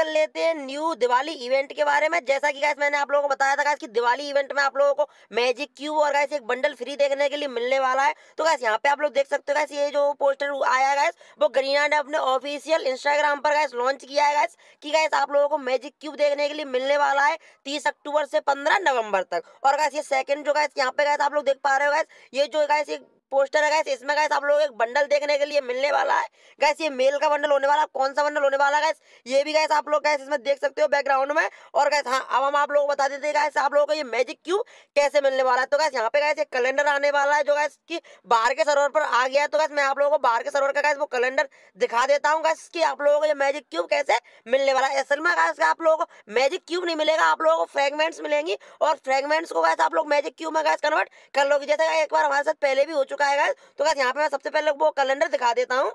कर लेते हैं न्यू दिवाली इवेंट के बारे में जैसा कि गाइस मैंने आप लोगों को बताया था गाइस कि दिवाली इवेंट में आप लोगों को मैजिक क्यूब और गाइस एक बंडल फ्री देखने के लिए मिलने वाला है तो गाइस यहाँ पे आप लोग देख सकते हो गाइस ये जो पोस्टर आया गाइस वो गरीना ने अपने ऑफिशियल इंस्टाग्राम पर गाइस लॉन्च किया है गाइस कि गाइस आप लोगों को मैजिक क्यूब देखने के लिए मिलने वाला है तीस अक्टूबर से पंद्रह नवंबर तक और गाइस ये सेकंड जो गाइस यहाँ पे गाइस आप लोग देख पा रहे हो गाइस ये जो गाइस एक पोस्टर है गैस इसमें गैस आप लोग एक बंडल देखने के लिए मिलने वाला है गैस ये मेल का बंडल होने वाला कौन सा बंडल होने वाला गैस ये भी गैस आप लोग गैस इसमें देख सकते हो बैकग्राउंड में और गैस हाँ अब हम आप लोग बता देते हैं गैस आप लोगों को ये मैजिक क्यूब कैसे मिलने वाला है तो गैस यहाँ पे गैस एक कैलेंडर आने वाला है जो गैस की बाहर के सरोवर पर आ गया है तो गैस मैं आप लोगों को बाहर के सरोवर का गैस वो कैलेंडर दिखा देता हूँ गैस की आप लोगों को ये मैजिक क्यूब कैसे मिलने वाला है असल में गैस आप लोगों को मैजिक क्यूब नहीं मिलेगा आप लोगों को फ्रेगमेंट्स मिलेंगी और फ्रेगमेंट्स को गैस आप लोग मैजिक क्यूब में गैस कन्वर्ट कर लोगे जैसे एक बार हमारे साथ पहले भी हो चुका चुका है तो यहाँ पे मैं सबसे पहले वो कैलेंडर दिखा देता हूँ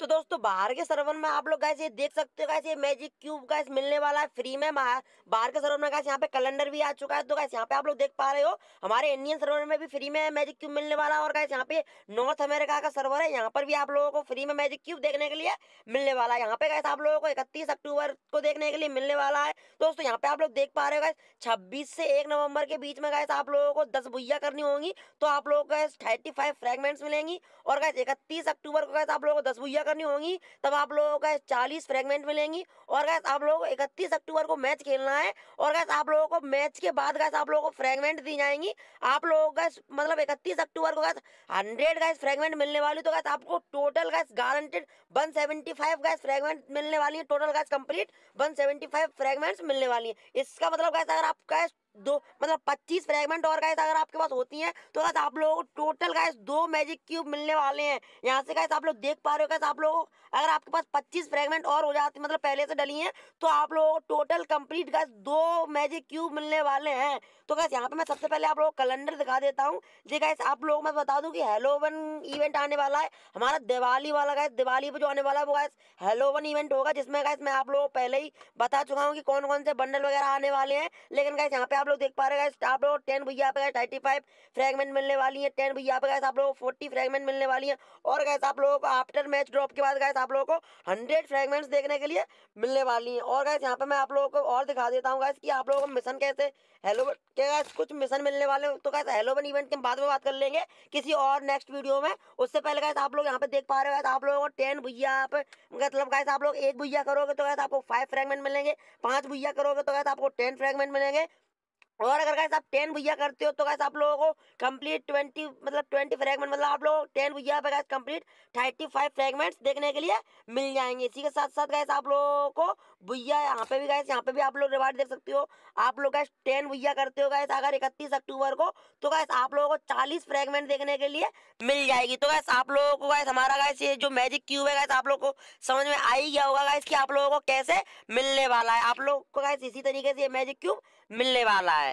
तो दोस्तों बाहर के सर्वर में आप लोग ये देख सकते हो गैस ये मैजिक क्यूब गैस मिलने वाला है फ्री में बाहर के सर्वर में गैस यहाँ पे कैलेंडर भी आ चुका है तो गैस यहाँ पे आप लोग देख पा रहे हो हमारे इंडियन सर्वर में भी फ्री में मैजिक क्यूब मिलने वाला है और गैस यहाँ पे नॉर्थ अमेरिका का सर्वर है यहाँ पर भी आप लोगों को फ्री में मैजिक क्यूब देखने के लिए मिलने वाला है यहाँ पे गैस आप लोगों को इकतीस अक्टूबर को देखने के लिए मिलने वाला है दोस्तों यहाँ पे आप लोग देख पा रहे हो गैस छब्बीस से एक नवंबर के बीच में गैस आप लोगों को दस भुइया करनी होंगी तो आप लोगों को गैस थर्टी फ्रेगमेंट्स मिलेंगी और गैस इकतीस अक्टूबर को गैस आप लोगों को दस भुया करनी होगी तब आप लोगों का चालीस फ्रेगमेंट मिलेंगी और गैस आप लोगों को इकतीस अक्टूबर को मैच खेलना है और गैस आप लोगों को मैच के बाद गैस आप लोगों को फ्रेगमेंट दी जाएंगी आप लोगों का मतलब इकतीस अक्टूबर को गैस हंड्रेड गैस फ्रेगमेंट मिलने वाली तो गैस आपको total guys guaranteed one guys fragment मिलने वाली है total guys complete one seventy fragments मिलने वाली है इसका मतलब गैस अगर आप गैस दो मतलब पच्चीस फ्रेगमेंट और गाइस अगर आपके पास होती हैं तो गाइस आप लोगों को टोटल गाइस दो मैजिक क्यूब मिलने वाले हैं यहाँ से गाइस आप लोग देख पा रहे हो गाइस आप लोगों अगर आपके पास पच्चीस फ्रेगमेंट और हो जाती मतलब पहले से डली हैं तो आप लोगों को टोटल कंप्लीट गाइस दो मैजिक क्यूब मिलने वाले हैं तो गाइस यहाँ पे मैं सबसे पहले आप लोगों को कैलेंडर दिखा देता हूँ जी गाइस आप लोगों को मैं बता दूँ कि हेलोवन इवेंट आने वाला है हमारा दिवाली वाला गाइस दिवाली पर जो आने वाला है वो गाइस हेलोवन इवेंट होगा जिसमें गाइस मैं आप लोगों को पहले ही बता चुका हूँ कि कौन कौन से बंडल वगैरह आने वाले हैं लेकिन गाइस यहाँ पे आप लोग देख पा रहे हैं आप लोग टेन भैया थर्टी फाइव फ्रेगमेंट मिलने वाली है टेन भैया यहाँ पे आप लोग फोर्टी फ्रेगमेंट मिलने वाली है और गैस आप लोगों को आफ्टर मैच ड्रॉप के बाद गैस आप लोगों को हंड्रेड फ्रेगमेंट देखने के लिए मिलने वाली है और गैस यहाँ पे मैं आप लोगों को और दिखा देता हूँ गैस कि आप लोगों को मिशन कैसे हेलो क्या गैस कुछ मिशन मिलने वाले तो गैस हेलो वन इवेंट के बाद में बात कर लेंगे किसी और नेक्स्ट वीडियो में उससे पहले गैस आप लोग यहाँ पे देख पा रहे हो आप लोगों को टेन भैया आप मतलब गैस आप लोग एक भैया करोगे तो गैस आपको फाइव फ्रेगमेंट मिलेंगे पांच भैया करोगे तो गैस आपको टेन फ्रेगमेंट मिलेंगे और अगर गैस आप टेन भैया करते हो तो गैस आप लोगों को कंप्लीट ट्वेंटी मतलब ट्वेंटी फ्रेगमेंट मतलब आप लोग टेन भैया पे guys complete thirty five fragments देखने के लिए मिल जाएंगे इसी के साथ साथ गैस आप लोगों को भैया यहाँ पे भी गैस यहाँ पे भी आप लोग रिवार्ड देख सकते हो आप लोग गैस टेन भैया करते हो गैस अगर इकतीस अक्टूबर को तो गैस आप लोगों को चालीस फ्रेगमेंट देखने के लिए मिल जाएगी तो गैस आप लोगों को गैस हमारा गैस ये जो मैजिक क्यूब है गैस आप लोग को समझ में आ ही गया होगा गैस कि आप लोगों को कैसे मिलने वाला है आप लोग को गैस इसी तरीके से ये मैजिक क्यूब मिलने वाला है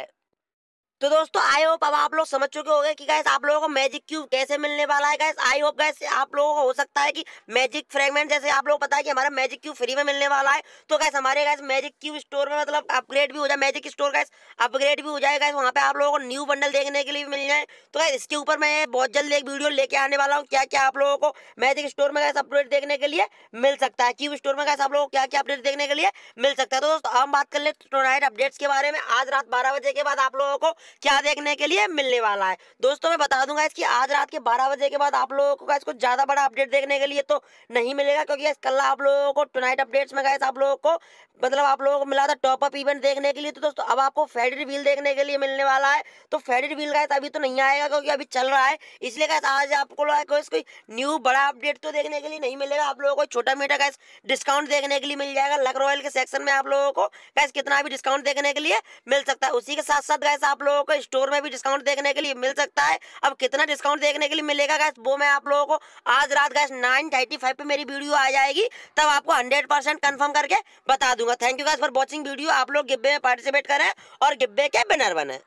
तो दोस्तों आई होप अब आप लोग समझ चुके होंगे कि गैस आप लोगों को मैजिक क्यूब कैसे मिलने वाला है गैस आई होप गैस आप लोगों को हो सकता है कि मैजिक फ्रेगमेंट जैसे आप लोग पता है कि हमारा मैजिक क्यूब फ्री में मिलने वाला है तो गैस हमारे गैस मैजिक क्यूब स्टोर में मतलब अपग्रेड भी हो जाए मैजिक स्टोर गैस अपग्रेड भी हो जाए गैस वहाँ पे आप लोगों को न्यू बंडल देखने के लिए भी मिल जाए तो गैस इसके ऊपर मैं बहुत जल्द एक वीडियो लेके आने वाला हूँ क्या क्या आप लोगों को मैजिक स्टोर में गैस अपडेट देखने के लिए मिल सकता है क्यूब स्टोर में गैस आप लोगों को क्या क्या अपडेट देखने के लिए मिल सकता है तो दोस्तों हम बात कर ले टोनाइट अपडेट्स के बारे में आज रात बारह बजे के बाद आप लोगों को क्या देखने के लिए मिलने वाला है दोस्तों मैं बता दूंगा इसकी आज रात के बारह बजे के बाद आप लोगों को कुछ ज़्यादा बड़ा अपडेट देखने के लिए तो नहीं मिलेगा क्योंकि कल आप लोगों को टुनाइट अपडेट्स में गए आप लोगों को मतलब आप लोगों को मिला था टॉप अप इवेंट देखने के लिए तो दोस्तों अब आपको फेडरी रिवील देखने के लिए मिलने वाला है तो फेडरी रिवील गाइस अभी तो नहीं आएगा क्योंकि अभी चल रहा है इसलिए गाइस आज आपको कोई न्यू बड़ा अपडेट तो देखने के लिए नहीं मिलेगा आप लोगों को छोटा मीटा गैस डिस्काउंट देखने के लिए मिल जाएगा लक रॉयल के सेक्शन में आप लोगों को गैस कितना भी डिस्काउंट देखने के लिए मिल सकता है उसी के साथ साथ गैस आप लोग लोगों को स्टोर में भी डिस्काउंट देखने के लिए मिल सकता है अब कितना डिस्काउंट देखने के लिए मिलेगा गैस वो मैं आप लोगों को आज रात गैस नाइन थर्टी फाइव पे मेरी वीडियो आ जाएगी तब आपको हंड्रेड परसेंट कन्फर्म करके बता दूंगा thank you guys for watching video आप लोग गिब्बे में पार्टिसिपेट करें और गिब्बे के बिनर बने